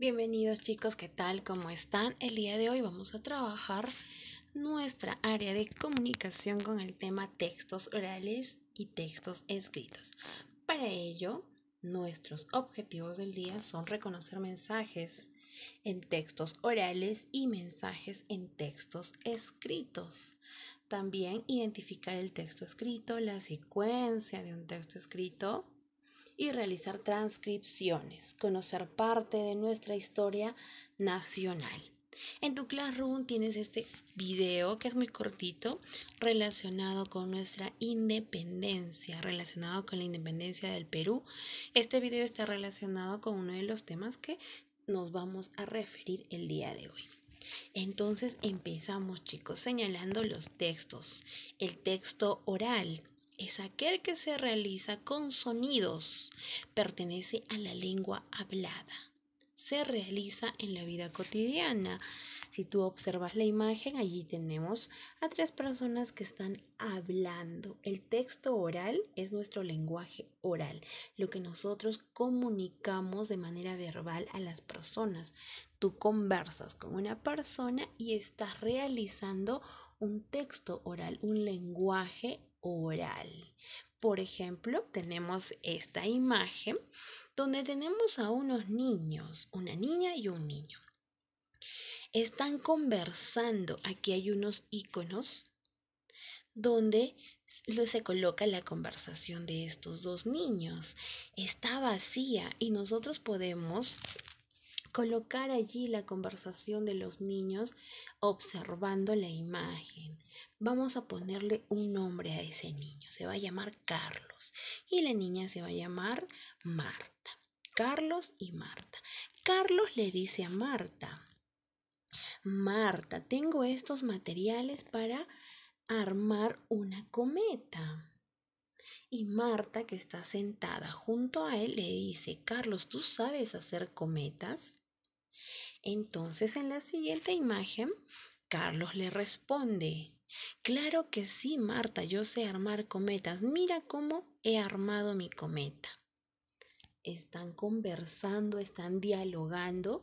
Bienvenidos chicos, ¿qué tal? ¿Cómo están? El día de hoy vamos a trabajar nuestra área de comunicación con el tema textos orales y textos escritos. Para ello, nuestros objetivos del día son reconocer mensajes en textos orales y mensajes en textos escritos. También identificar el texto escrito, la secuencia de un texto escrito, y realizar transcripciones, conocer parte de nuestra historia nacional. En tu Classroom tienes este video que es muy cortito relacionado con nuestra independencia, relacionado con la independencia del Perú. Este video está relacionado con uno de los temas que nos vamos a referir el día de hoy. Entonces empezamos chicos señalando los textos. El texto oral es aquel que se realiza con sonidos, pertenece a la lengua hablada. Se realiza en la vida cotidiana. Si tú observas la imagen, allí tenemos a tres personas que están hablando. El texto oral es nuestro lenguaje oral, lo que nosotros comunicamos de manera verbal a las personas. Tú conversas con una persona y estás realizando un texto oral, un lenguaje oral. Por ejemplo, tenemos esta imagen donde tenemos a unos niños, una niña y un niño. Están conversando. Aquí hay unos iconos donde se coloca la conversación de estos dos niños. Está vacía y nosotros podemos colocar allí la conversación de los niños observando la imagen. Vamos a ponerle un nombre a ese niño. Se va a llamar Carlos y la niña se va a llamar Marta. Carlos y Marta. Carlos le dice a Marta, Marta, tengo estos materiales para armar una cometa. Y Marta, que está sentada junto a él, le dice, Carlos, ¿tú sabes hacer cometas? Entonces en la siguiente imagen, Carlos le responde, claro que sí, Marta, yo sé armar cometas, mira cómo he armado mi cometa. Están conversando, están dialogando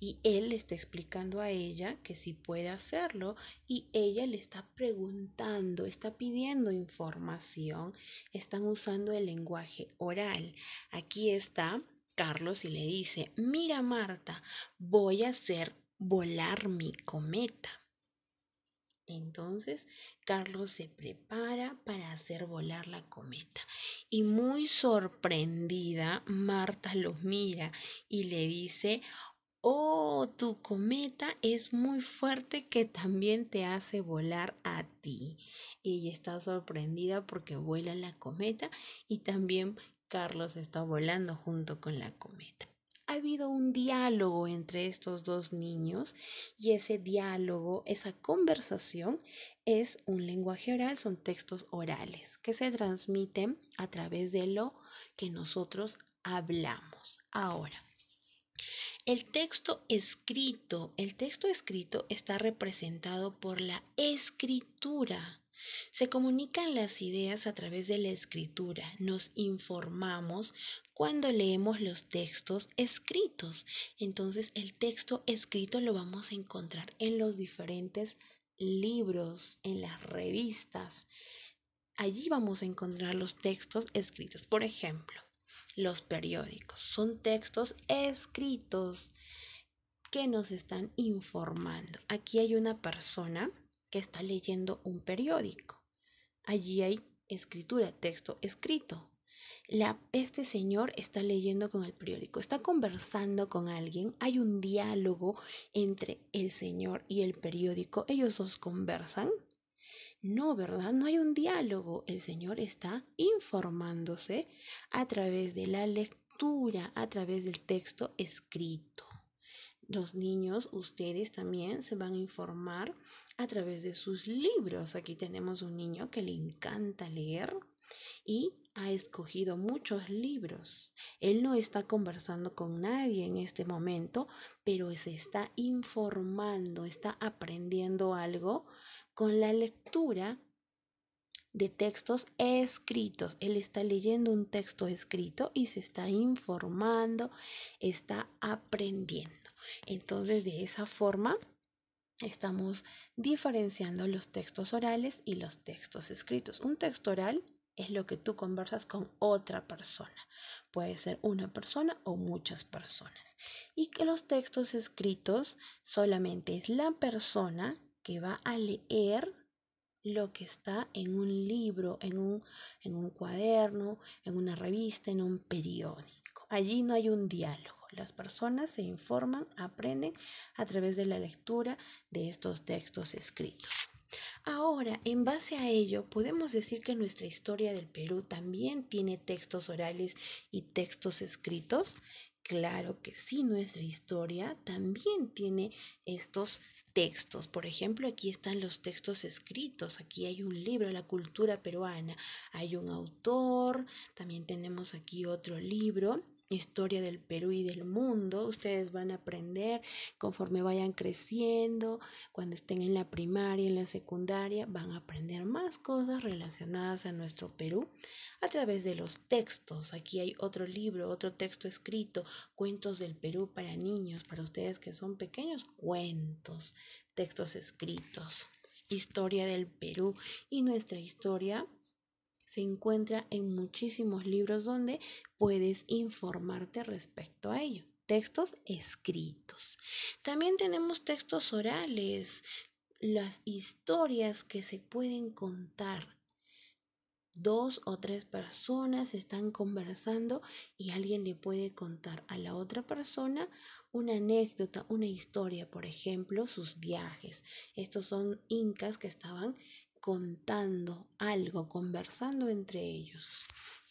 y él le está explicando a ella que sí puede hacerlo y ella le está preguntando, está pidiendo información, están usando el lenguaje oral. Aquí está Carlos y le dice, mira Marta, voy a hacer volar mi cometa. Entonces, Carlos se prepara para hacer volar la cometa y muy sorprendida, Marta lo mira y le dice, oh, tu cometa es muy fuerte que también te hace volar a ti. Ella está sorprendida porque vuela la cometa y también Carlos está volando junto con la cometa. Ha habido un diálogo entre estos dos niños y ese diálogo, esa conversación es un lenguaje oral, son textos orales que se transmiten a través de lo que nosotros hablamos. Ahora, el texto escrito, el texto escrito está representado por la escritura. Se comunican las ideas a través de la escritura. Nos informamos cuando leemos los textos escritos. Entonces el texto escrito lo vamos a encontrar en los diferentes libros, en las revistas. Allí vamos a encontrar los textos escritos. Por ejemplo, los periódicos. Son textos escritos que nos están informando. Aquí hay una persona que está leyendo un periódico. Allí hay escritura, texto escrito. La, este señor está leyendo con el periódico, está conversando con alguien, hay un diálogo entre el señor y el periódico, ellos dos conversan. No, ¿verdad? No hay un diálogo. El Señor está informándose a través de la lectura, a través del texto escrito los niños, ustedes también se van a informar a través de sus libros. Aquí tenemos un niño que le encanta leer y ha escogido muchos libros. Él no está conversando con nadie en este momento, pero se está informando, está aprendiendo algo con la lectura de textos escritos. Él está leyendo un texto escrito y se está informando, está aprendiendo. Entonces, de esa forma, estamos diferenciando los textos orales y los textos escritos. Un texto oral es lo que tú conversas con otra persona. Puede ser una persona o muchas personas. Y que los textos escritos solamente es la persona que va a leer lo que está en un libro, en un, en un cuaderno, en una revista, en un periódico. Allí no hay un diálogo. Las personas se informan, aprenden a través de la lectura de estos textos escritos. Ahora, en base a ello, podemos decir que nuestra historia del Perú también tiene textos orales y textos escritos. Claro que sí, nuestra historia también tiene estos textos. Por ejemplo, aquí están los textos escritos. Aquí hay un libro, La cultura peruana. Hay un autor. También tenemos aquí otro libro historia del Perú y del mundo. Ustedes van a aprender conforme vayan creciendo, cuando estén en la primaria, en la secundaria, van a aprender más cosas relacionadas a nuestro Perú a través de los textos. Aquí hay otro libro, otro texto escrito, cuentos del Perú para niños, para ustedes que son pequeños, cuentos, textos escritos, historia del Perú y nuestra historia se encuentra en muchísimos libros donde puedes informarte respecto a ello. Textos escritos. También tenemos textos orales, las historias que se pueden contar. Dos o tres personas están conversando y alguien le puede contar a la otra persona una anécdota, una historia, por ejemplo, sus viajes. Estos son incas que estaban contando algo, conversando entre ellos.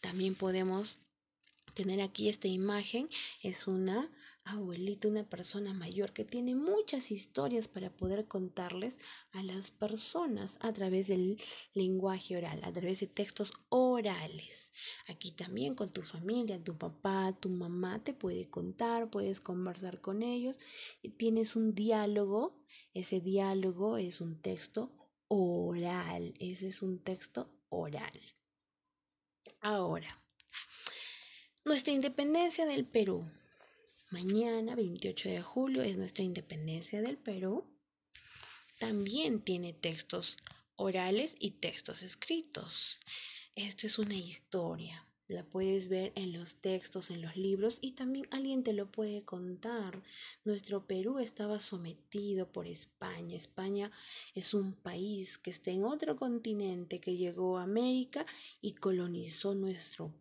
También podemos tener aquí esta imagen es una abuelita, una persona mayor que tiene muchas historias para poder contarles a las personas a través del lenguaje oral, a través de textos orales. Aquí también con tu familia, tu papá, tu mamá te puede contar, puedes conversar con ellos, tienes un diálogo, ese diálogo es un texto oral. Ese es un texto oral. Ahora, nuestra independencia del Perú. Mañana, 28 de julio, es nuestra independencia del Perú. También tiene textos orales y textos escritos. Esta es una historia la puedes ver en los textos, en los libros y también alguien te lo puede contar. Nuestro Perú estaba sometido por España. España es un país que está en otro continente, que llegó a América y colonizó nuestro,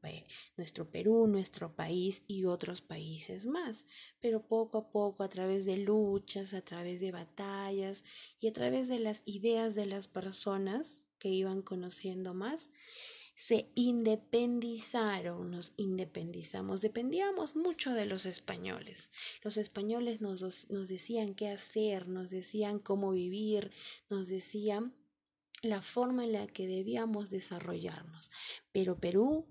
nuestro Perú, nuestro país y otros países más. Pero poco a poco, a través de luchas, a través de batallas y a través de las ideas de las personas que iban conociendo más, se independizaron, nos independizamos, dependíamos mucho de los españoles. Los españoles nos, nos decían qué hacer, nos decían cómo vivir, nos decían la forma en la que debíamos desarrollarnos. Pero Perú,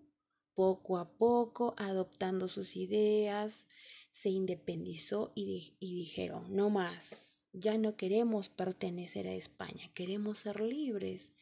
poco a poco, adoptando sus ideas, se independizó y, y dijeron, no más, ya no queremos pertenecer a España, queremos ser libres.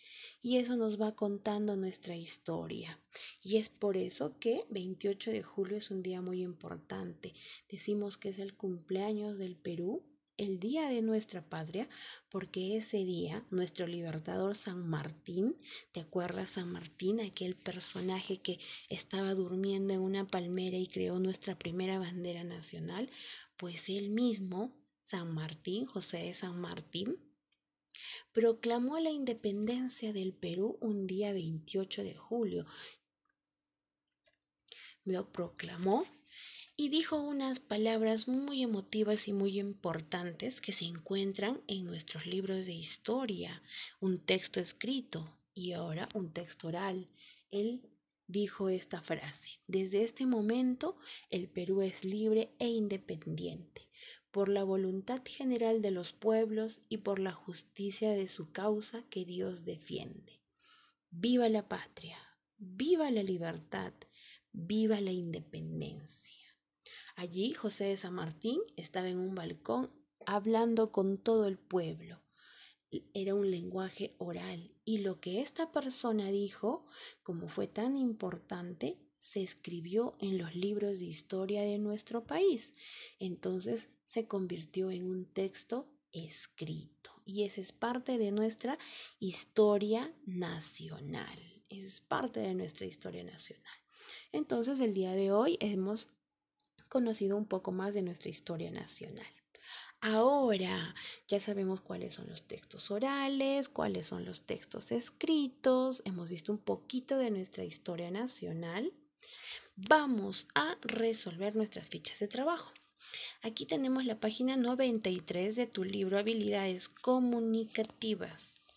Y eso nos va contando nuestra historia. Y es por eso que 28 de julio es un día muy importante. Decimos que es el cumpleaños del Perú, el día de nuestra patria, porque ese día nuestro libertador San Martín, ¿te acuerdas San Martín, aquel personaje que estaba durmiendo en una palmera y creó nuestra primera bandera nacional? Pues él mismo San Martín, José de San Martín, proclamó la independencia del Perú un día 28 de julio. Lo proclamó y dijo unas palabras muy emotivas y muy importantes que se encuentran en nuestros libros de historia, un texto escrito y ahora un texto oral. Él dijo esta frase, desde este momento el Perú es libre e independiente por la voluntad general de los pueblos y por la justicia de su causa que Dios defiende. Viva la patria, viva la libertad, viva la independencia. Allí José de San Martín estaba en un balcón hablando con todo el pueblo. Era un lenguaje oral y lo que esta persona dijo, como fue tan importante, se escribió en los libros de historia de nuestro país. Entonces se convirtió en un texto escrito y esa es parte de nuestra historia nacional. es parte de nuestra historia nacional. Entonces el día de hoy hemos conocido un poco más de nuestra historia nacional. Ahora ya sabemos cuáles son los textos orales, cuáles son los textos escritos, hemos visto un poquito de nuestra historia nacional vamos a resolver nuestras fichas de trabajo. Aquí tenemos la página 93 de tu libro Habilidades Comunicativas.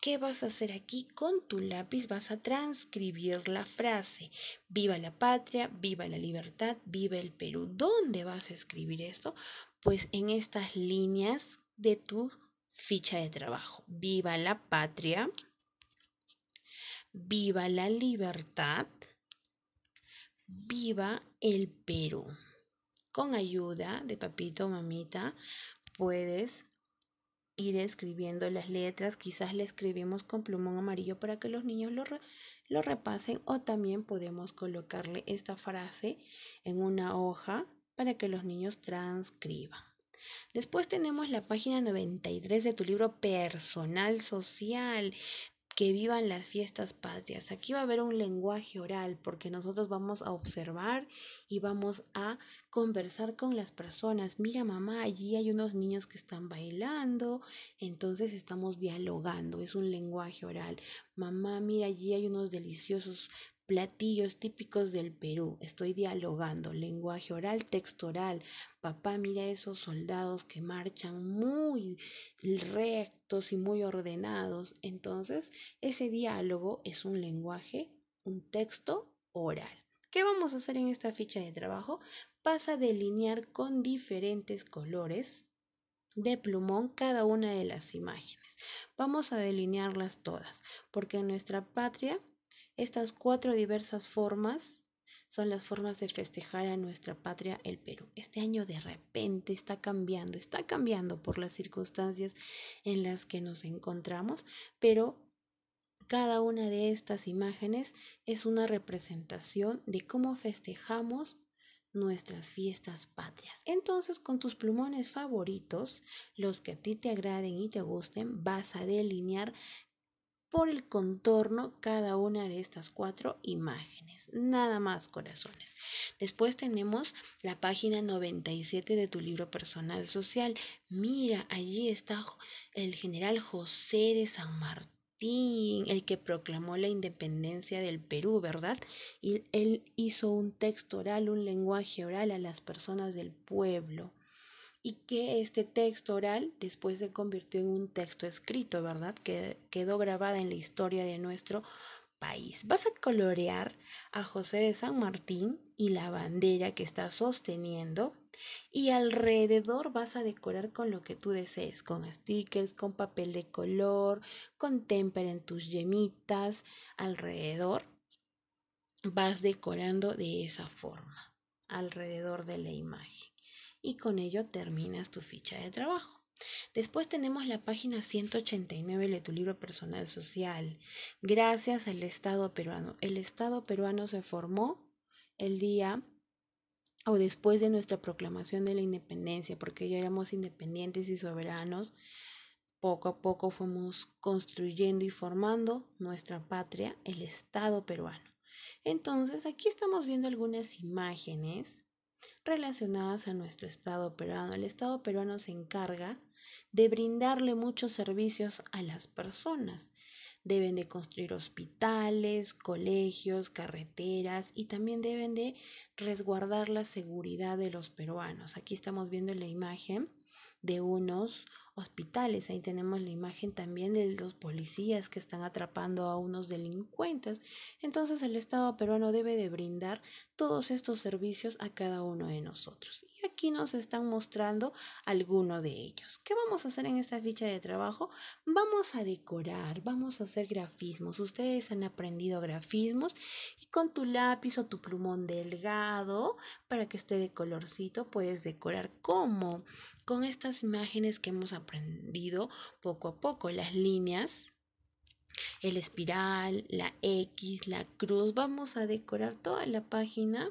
¿Qué vas a hacer aquí con tu lápiz? Vas a transcribir la frase Viva la patria, viva la libertad, viva el Perú. ¿Dónde vas a escribir esto? Pues en estas líneas de tu ficha de trabajo. Viva la patria, viva la libertad Viva el Perú. Con ayuda de papito o mamita puedes ir escribiendo las letras. Quizás le escribimos con plumón amarillo para que los niños lo, lo repasen o también podemos colocarle esta frase en una hoja para que los niños transcriban. Después tenemos la página 93 de tu libro Personal Social que vivan las fiestas patrias. Aquí va a haber un lenguaje oral porque nosotros vamos a observar y vamos a conversar con las personas. Mira mamá, allí hay unos niños que están bailando, entonces estamos dialogando, es un lenguaje oral. Mamá, mira, allí hay unos deliciosos platillos típicos del Perú. Estoy dialogando, lenguaje oral, texto oral. Papá, mira esos soldados que marchan muy rectos y muy ordenados. Entonces, ese diálogo es un lenguaje, un texto oral. ¿Qué vamos a hacer en esta ficha de trabajo? pasa a delinear con diferentes colores de plumón cada una de las imágenes. Vamos a delinearlas todas, porque en nuestra patria estas cuatro diversas formas son las formas de festejar a nuestra patria, el Perú. Este año de repente está cambiando, está cambiando por las circunstancias en las que nos encontramos, pero cada una de estas imágenes es una representación de cómo festejamos nuestras fiestas patrias. Entonces, con tus plumones favoritos, los que a ti te agraden y te gusten, vas a delinear por el contorno cada una de estas cuatro imágenes. Nada más, corazones. Después tenemos la página 97 de tu libro personal social. Mira, allí está el general José de San Martín el que proclamó la independencia del Perú, ¿verdad? Y él hizo un texto oral, un lenguaje oral a las personas del pueblo y que este texto oral después se convirtió en un texto escrito, ¿verdad? Que quedó grabada en la historia de nuestro país. Vas a colorear a José de San Martín y la bandera que está sosteniendo y alrededor vas a decorar con lo que tú desees, con stickers, con papel de color, con temper en tus yemitas, alrededor vas decorando de esa forma, alrededor de la imagen y con ello terminas tu ficha de trabajo. Después tenemos la página 189 de tu libro personal social. Gracias al Estado peruano. El Estado peruano se formó el día o después de nuestra proclamación de la independencia, porque ya éramos independientes y soberanos. Poco a poco fuimos construyendo y formando nuestra patria, el Estado peruano. Entonces, aquí estamos viendo algunas imágenes relacionadas a nuestro Estado peruano. El Estado peruano se encarga de brindarle muchos servicios a las personas. Deben de construir hospitales, colegios, carreteras y también deben de resguardar la seguridad de los peruanos. Aquí estamos viendo la imagen de unos hospitales. Ahí tenemos la imagen también de los policías que están atrapando a unos delincuentes. Entonces el Estado peruano debe de brindar todos estos servicios a cada uno de nosotros. Y aquí nos están mostrando alguno de ellos. ¿Qué vamos a hacer en esta ficha de trabajo? Vamos a decorar, vamos a hacer grafismos. Ustedes han aprendido grafismos y con tu lápiz o tu plumón delgado para que esté de colorcito puedes decorar. ¿Cómo? Con estas imágenes que hemos aprendido aprendido poco a poco. Las líneas, el espiral, la X, la cruz, vamos a decorar toda la página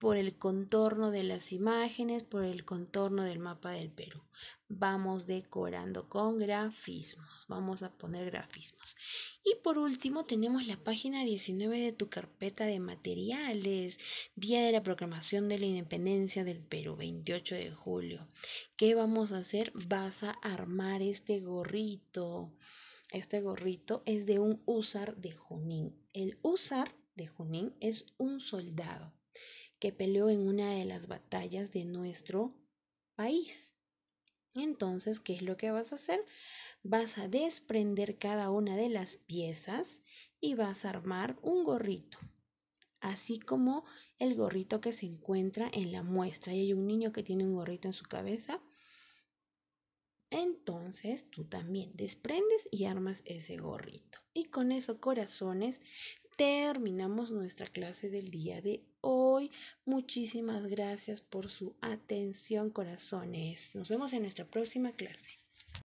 por el contorno de las imágenes, por el contorno del mapa del Perú. Vamos decorando con grafismos, vamos a poner grafismos. Y por último tenemos la página 19 de tu carpeta de materiales, Día de la Proclamación de la Independencia del Perú, 28 de julio. ¿Qué vamos a hacer? Vas a armar este gorrito. Este gorrito es de un usar de Junín. El usar de Junín es un soldado que peleó en una de las batallas de nuestro país. Entonces, ¿qué es lo que vas a hacer? Vas a desprender cada una de las piezas y vas a armar un gorrito, así como el gorrito que se encuentra en la muestra. Y hay un niño que tiene un gorrito en su cabeza. Entonces tú también desprendes y armas ese gorrito. Y con eso, corazones, terminamos nuestra clase del día de hoy. Muchísimas gracias por su atención, corazones. Nos vemos en nuestra próxima clase.